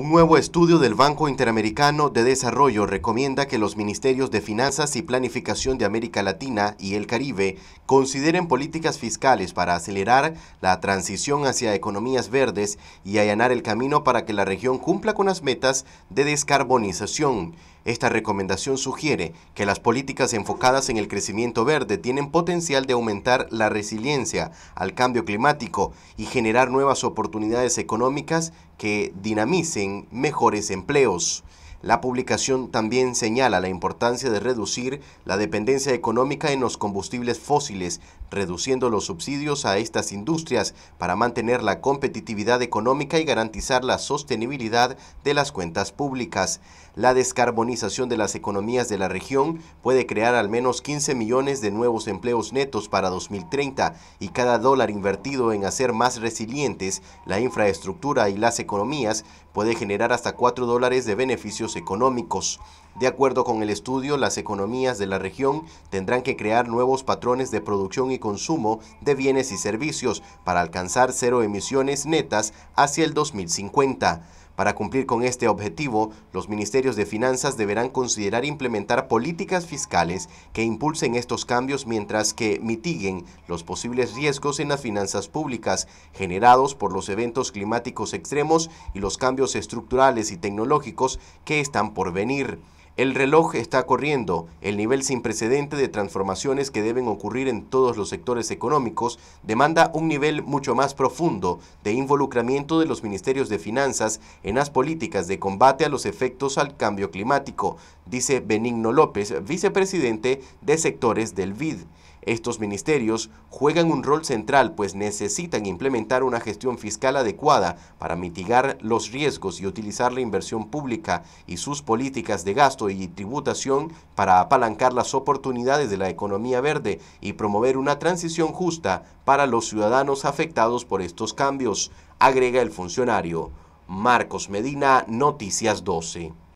Un nuevo estudio del Banco Interamericano de Desarrollo recomienda que los ministerios de Finanzas y Planificación de América Latina y el Caribe consideren políticas fiscales para acelerar la transición hacia economías verdes y allanar el camino para que la región cumpla con las metas de descarbonización. Esta recomendación sugiere que las políticas enfocadas en el crecimiento verde tienen potencial de aumentar la resiliencia al cambio climático y generar nuevas oportunidades económicas que dinamicen mejores empleos. La publicación también señala la importancia de reducir la dependencia económica en los combustibles fósiles reduciendo los subsidios a estas industrias para mantener la competitividad económica y garantizar la sostenibilidad de las cuentas públicas. La descarbonización de las economías de la región puede crear al menos 15 millones de nuevos empleos netos para 2030 y cada dólar invertido en hacer más resilientes la infraestructura y las economías puede generar hasta 4 dólares de beneficios económicos. De acuerdo con el estudio, las economías de la región tendrán que crear nuevos patrones de producción y consumo de bienes y servicios para alcanzar cero emisiones netas hacia el 2050. Para cumplir con este objetivo, los ministerios de finanzas deberán considerar implementar políticas fiscales que impulsen estos cambios mientras que mitiguen los posibles riesgos en las finanzas públicas generados por los eventos climáticos extremos y los cambios estructurales y tecnológicos que están por venir. El reloj está corriendo, el nivel sin precedente de transformaciones que deben ocurrir en todos los sectores económicos demanda un nivel mucho más profundo de involucramiento de los ministerios de finanzas en las políticas de combate a los efectos al cambio climático, dice Benigno López, vicepresidente de sectores del BID. Estos ministerios juegan un rol central pues necesitan implementar una gestión fiscal adecuada para mitigar los riesgos y utilizar la inversión pública y sus políticas de gasto y tributación para apalancar las oportunidades de la economía verde y promover una transición justa para los ciudadanos afectados por estos cambios, agrega el funcionario. Marcos Medina, Noticias 12.